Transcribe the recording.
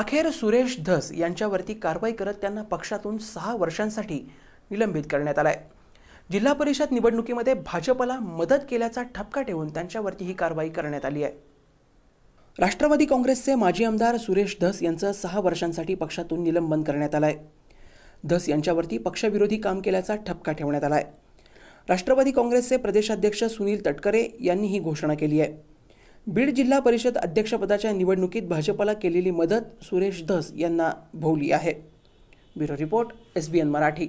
अखेर सुरेश धस यांच्यावरती कारवाई करत त्यांना पक्षातून सहा वर्षांसाठी निलंबित करण्यात आलाय जिल्हा परिषद निवडणुकीमध्ये भाजपला मदत केल्याचा ठपका ठेवून त्यांच्यावरती ही कारवाई करण्यात आली आहे राष्ट्रवादी काँग्रेसचे माजी आमदार सुरेश धस यांचं सहा वर्षांसाठी पक्षातून निलंबन करण्यात आलं आहे धस यांच्यावरती पक्षविरोधी काम केल्याचा ठपका ठेवण्यात आला आहे राष्ट्रवादी काँग्रेसचे प्रदेशाध्यक्ष सुनील तटकरे यांनी ही घोषणा केली आहे बीड जिल्हा परिषद अध्यक्षपदाच्या निवडणुकीत भाजपला केलेली मदत सुरेश धस यांना भोवली आहे ब्युरो रिपोर्ट एसबीएन मराठी